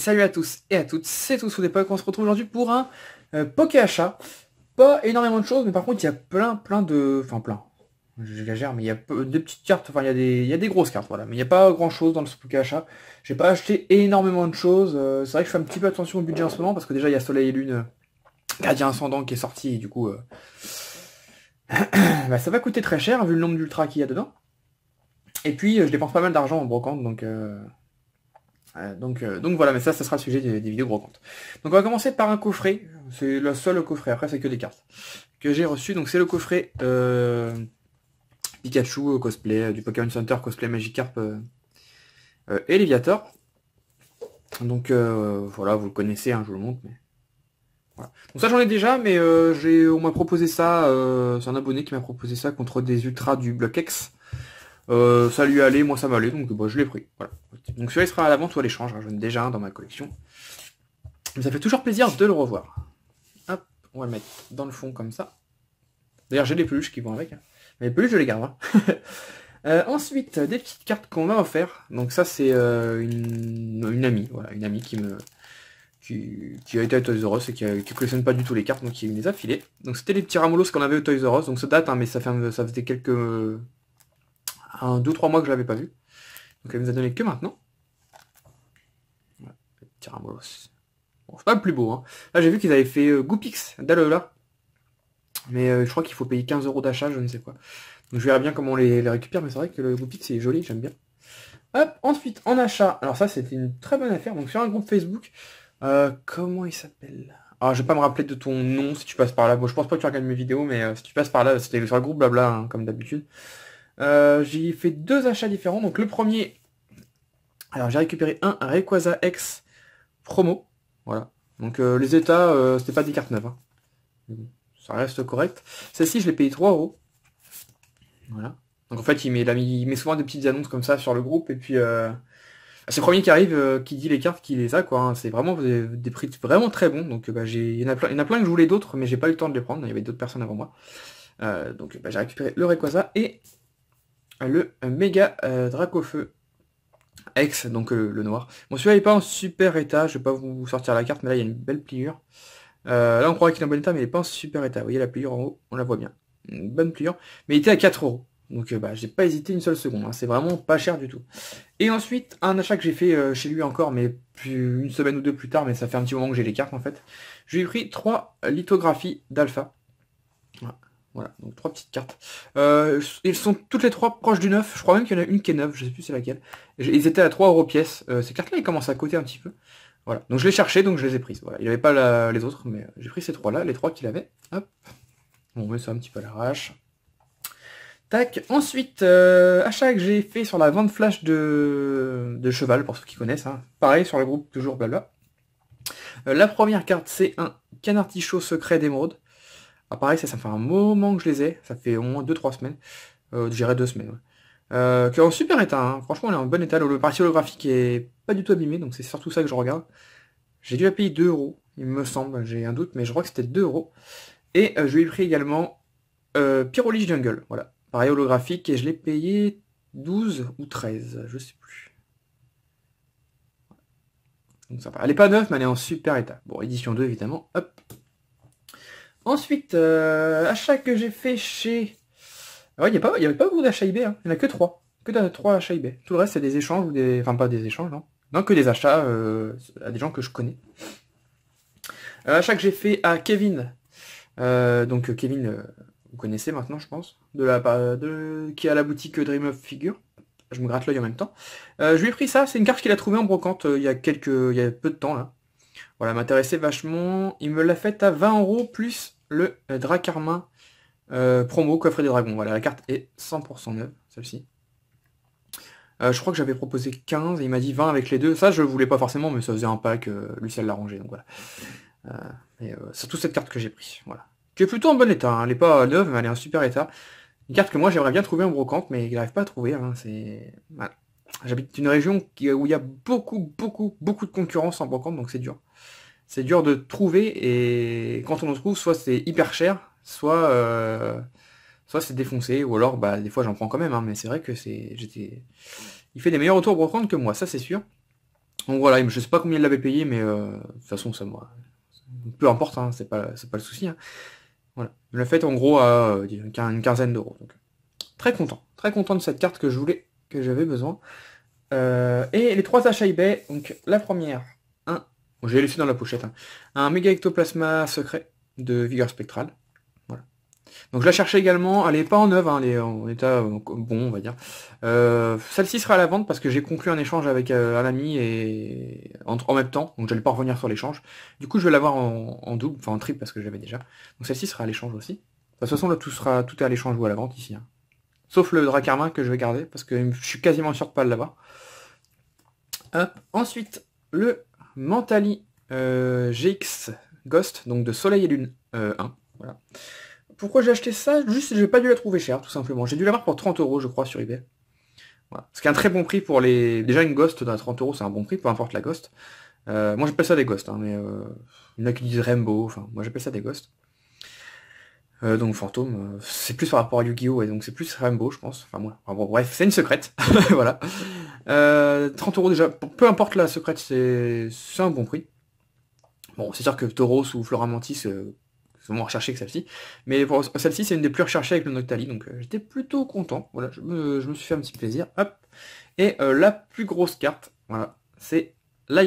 salut à tous et à toutes, c'est tous sous des on se retrouve aujourd'hui pour un euh, poké achat. Pas énormément de choses, mais par contre il y a plein plein de. Enfin plein. J'exagère, mais il y a des petites cartes, enfin il y, a des... il y a des grosses cartes, voilà. Mais il n'y a pas grand chose dans le poké achat. J'ai pas acheté énormément de choses. Euh, c'est vrai que je fais un petit peu attention au budget en ce moment, parce que déjà il y a Soleil et Lune, euh, Gardien Ascendant qui est sorti, et du coup. Bah, ça va coûter très cher vu le nombre d'ultra qu'il y a dedans. Et puis je dépense pas mal d'argent en brocante, donc euh, donc, voilà, mais ça, ça sera le sujet des, vidéos gros comptes. Donc on va commencer par un coffret. C'est le seul coffret, après c'est que des cartes. Que j'ai reçu, donc c'est le coffret euh, Pikachu euh, cosplay, du Pokémon Center cosplay Magikarp euh, et Léviator. Donc voilà, vous le connaissez, hein, je vous le montre. Mais... Donc ça j'en ai déjà, mais j'ai on m'a proposé ça, c'est un abonné qui m'a proposé ça contre des ultras du bloc X. Euh, ça lui allait, moi ça m'allait, donc bah, je l'ai pris. Voilà. Donc celui-là sera à l'avant, vente ou à l'échange, hein, j'en ai déjà un dans ma collection. Mais ça fait toujours plaisir de le revoir. Hop, on va le mettre dans le fond comme ça. D'ailleurs j'ai des peluches qui vont avec. Hein. Mais les peluches je les garde. Hein. Euh, ensuite, des petites cartes qu'on m'a offert. Donc ça c'est euh, une... amie, voilà, une amie qui me. Qui, a été à Toys R et qui, ne collectionne pas du tout les cartes, donc qui les a filées. Donc c'était les petits ramolos qu'on avait au Toys R donc ça date, mais ça, fait, ça faisait quelques un deux 3 mois que je l'avais pas vu. Donc elle nous a donné que maintenant. Bon, c'est pas le plus beau. Hein. Là, j'ai vu qu'ils avaient fait euh, Goopix, Dalola. Mais euh, je crois qu'il faut payer 15 euros d'achat, je ne sais quoi. Donc je verrai bien comment on les, récupère, mais c'est vrai que le Goopix, est joli, j'aime bien. Hop, ensuite, en achat. Alors ça, c'était une très bonne affaire. Donc sur un groupe Facebook, euh, comment il s'appelle alors ah, je vais pas me rappeler de ton nom si tu passes par là. Bon je pense pas que tu regardes mes vidéos mais euh, si tu passes par là c'était sur le groupe blabla hein, comme d'habitude. Euh, j'ai fait deux achats différents. Donc le premier, alors j'ai récupéré un, Rayquaza X promo. Voilà. Donc euh, les états, euh, c'était pas des cartes neuves. Hein. Ça reste correct. Celle-ci, je l'ai payé 3 euros. Voilà. Donc en fait, il met, souvent des petites annonces comme ça sur le groupe. Et puis, c'est le premier qui arrive qui dit les cartes, qui les a. quoi. Hein. C'est vraiment des, prix vraiment très bons. Donc bah, il, y en a plein, il que je voulais d'autres, mais j'ai pas eu le temps de les prendre. Il y avait d'autres personnes avant moi. donc bah, j'ai récupéré le Rayquaza et le méga euh, drapeau-feu Ex, donc euh, le noir. Bon, celui-là n'est pas en super état, je vais pas vous sortir la carte, mais là, il y a une belle pliure. Euh, là, on croirait qu'il est en bon état, mais il n'est pas en super état. Vous voyez la pliure en haut, on la voit bien. Une bonne pliure. Mais il était à 4 euros. Donc, bah, j'ai pas hésité une seule seconde. Hein. C'est vraiment pas cher du tout. Et ensuite, un achat que j'ai fait chez lui encore, mais une semaine ou deux plus tard, mais ça fait un petit moment que j'ai les cartes en fait. Je lui ai pris trois lithographies d'alpha. Voilà, donc trois petites cartes. Euh, ils sont toutes les trois proches du 9. Je crois même qu'il y en a une qui est 9, je sais plus c'est laquelle. Ils étaient à 3 euros pièce. Euh, ces cartes-là, ils commencent à coter un petit peu. Voilà, donc je les cherchais, donc je les ai prises. Voilà, il avait pas les autres, mais euh, j'ai pris ces trois-là, les trois qu'il avait. Hop. On met ça un petit peu à l'arrache. Tac. Ensuite, achat que j'ai fait sur la vente flash de, cheval, pour ceux qui connaissent. Hein. Pareil sur le groupe, toujours blabla. la première carte, c'est un canartichaud secret d'émeraude. Ah, pareil, ça, fait un moment que je les ai. Ça fait au moins 2-3 semaines. Euh, J'irai 2 semaines, euh, qui est en super état, hein. franchement elle est en bon état, le parti holographique est pas du tout abîmé, donc c'est surtout ça que je regarde. J'ai dû la payer 2 euros, il me semble, j'ai un doute, mais je crois que c'était 2 euros. Et euh, je lui ai pris également euh, Pyrolich Jungle, voilà, pareil holographique, et je l'ai payé 12 ou 13, je sais plus. Donc Elle n'est pas neuve, mais elle est en super état. Bon, édition 2 évidemment, hop, Ensuite, euh, achat que j'ai fait chez... Ah ouais, il n'y avait pas beaucoup d'achats IB, hein. il n'y en a que 3. Que trois achats Tout le reste, c'est des échanges des... Enfin, pas des échanges, non. Hein. Non, que des achats euh, à des gens que je connais. Achats euh, achat que j'ai fait à Kevin. Euh, donc Kevin, vous connaissez maintenant, je pense, de la, de, qui a la boutique Dream of Figure. Je me gratte l'œil en même temps. je lui ai pris ça, c'est une carte qu'il a trouvée en brocante il y a quelques, il y a peu de temps là. Voilà, m'intéressait vachement. Il me l'a fait à 20 euros plus le euh, Dracarmin euh, promo coffret des dragons. Voilà, la carte est 100% neuve, celle-ci. Euh, je crois que j'avais proposé 15 et il m'a dit 20 avec les deux. Ça, je voulais pas forcément, mais ça faisait un pack. que lui, l'a rangé, donc voilà. et surtout cette carte que j'ai prise, voilà. Qui est plutôt en bon état, hein. elle n'est pas neuve, mais elle est en super état. Une carte que moi j'aimerais bien trouver en brocante, mais je n'arrive pas à trouver, hein. c'est... Voilà. J'habite une région où il y a beaucoup, beaucoup, beaucoup de concurrence en brocante, donc c'est dur. C'est dur de trouver et quand on en trouve, soit c'est hyper cher, soit, euh, soit c'est défoncé, ou alors bah, des fois j'en prends quand même, hein, mais c'est vrai que c'est. J'étais. Il fait des meilleurs retours brocante que moi, ça c'est sûr. Donc voilà, je sais pas combien il l'avait payé, mais euh, de toute façon ça moi. Peu importe, hein, c'est pas, pas le souci. Hein. Voilà. Je l'ai fait en gros à euh, une quinzaine d'euros. Donc. Très content, très content de cette carte que je voulais que j'avais besoin. Euh, et les trois achats donc la première, un, j'ai laissé dans la pochette, hein. un méga ectoplasma secret de vigueur spectrale. Voilà. Donc je la cherchais également, elle n'est pas en oeuvre, hein. elle est en état euh, bon on va dire. Euh, celle-ci sera à la vente parce que j'ai conclu un échange avec un ami et en, même temps, donc je n'allais pas revenir sur l'échange. Du coup je vais l'avoir en, double, enfin en triple parce que j'avais déjà. Donc celle-ci sera à l'échange aussi. De toute façon là tout sera tout est à l'échange ou à la vente ici. Hein. Sauf le Dracarmin que je vais garder, parce que je suis quasiment sûr de pas l'avoir. Ensuite, le Mentali euh, GX Ghost, donc de Soleil et Lune 1. Euh, Pourquoi j'ai acheté ça Juste, n'ai pas dû la trouver cher, tout simplement. J'ai dû la l'avoir pour 30 euros, je crois, sur eBay. Voilà. Ce qui est un très bon prix pour les... Déjà, une Ghost d'un 30 euros, c'est un bon prix, peu importe la Ghost. Euh, moi, j'appelle ça des Ghosts, hein, mais il y en a qui disent Rainbow, enfin, moi, j'appelle ça des Ghosts. Euh, donc fantôme, euh, c'est plus par rapport à Yu-Gi-Oh! et donc c'est plus Rainbow, je pense. Enfin, moi, bon, bref, c'est une secrète. voilà. Euh, 30 euros déjà, peu importe la secrète, c'est un bon prix. Bon, c'est sûr que Tauros ou Floramantis sont euh, moins recherchés que celle-ci. Mais celle-ci, c'est une des plus recherchées avec le Noctali, donc j'étais plutôt content. Voilà, je me, je me, suis fait un petit plaisir. Hop. Et la plus grosse carte, voilà, c'est la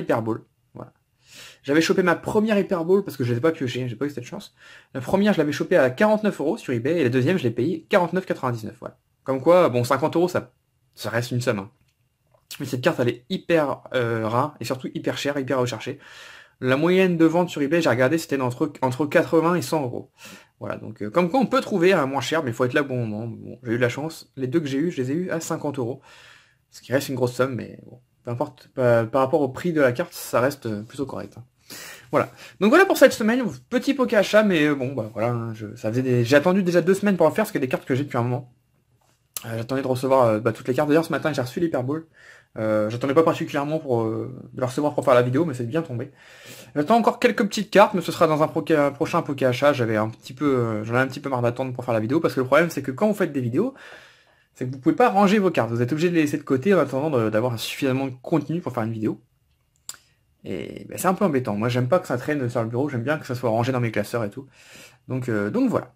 j'avais chopé ma première Hyperball parce que je n'avais pas pioché, j'ai pas eu cette chance. La première, je l'avais chopée à 49 euros sur eBay et la deuxième, je l'ai payée 49,99. Voilà. Comme quoi, bon, 50 euros, ça, ça reste une somme. Hein. Mais cette carte, elle est hyper euh, rare et surtout hyper chère, hyper recherchée. La moyenne de vente sur eBay, j'ai regardé, c'était entre, entre 80 et 100 euros. Voilà, donc euh, comme quoi on peut trouver à moins cher, mais il faut être là au bon moment. Bon, j'ai eu de la chance. Les deux que j'ai eu, je les ai eu à 50 euros. Ce qui reste une grosse somme, mais bon, peu importe. Par, rapport au prix de la carte, ça reste euh, plutôt correct. Hein. Voilà. Donc voilà pour cette semaine, petit poké achat, mais bon, bah voilà, ça j'ai attendu déjà deux semaines pour en faire, parce que des cartes que j'ai depuis un moment. Euh, j'attendais de recevoir euh, bah, toutes les cartes. D'ailleurs, ce matin, j'ai reçu l'hyperball, euh, j'attendais pas particulièrement pour de la recevoir pour faire la vidéo, mais c'est bien tombé. J'attends encore quelques petites cartes, mais ce sera dans un, prochain poké achat. J'avais un petit peu, j'en ai un petit peu marre d'attendre pour faire la vidéo, parce que le problème, c'est que quand vous faites des vidéos, c'est que vous pouvez pas ranger vos cartes. Vous êtes obligé de les laisser de côté en attendant d'avoir suffisamment de contenu pour faire une vidéo. Et ben, c'est un peu embêtant. Moi, j'aime pas que ça traîne sur le bureau, j'aime bien que ça soit rangé dans mes classeurs et tout. Donc, euh, donc voilà.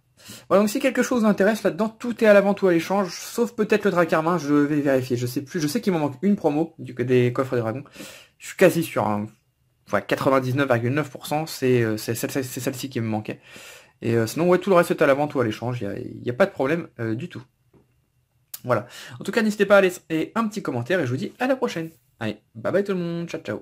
Voilà, donc si quelque chose intéresse là-dedans, tout est à lavant ou à l'échange, sauf peut-être le Dracarmin, je vais vérifier, je sais plus, je sais qu'il m'en manque une promo du, des coffres de dragons, je suis quasi sur un, 99,9%, c'est celle-ci qui me manquait. Et euh, sinon, ouais, tout le reste est à lavant ou à l'échange, il n'y a, pas de problème euh, du tout. Voilà. En tout cas, n'hésitez pas à laisser un petit commentaire et je vous dis à la prochaine. Allez, bye bye tout le monde, ciao ciao.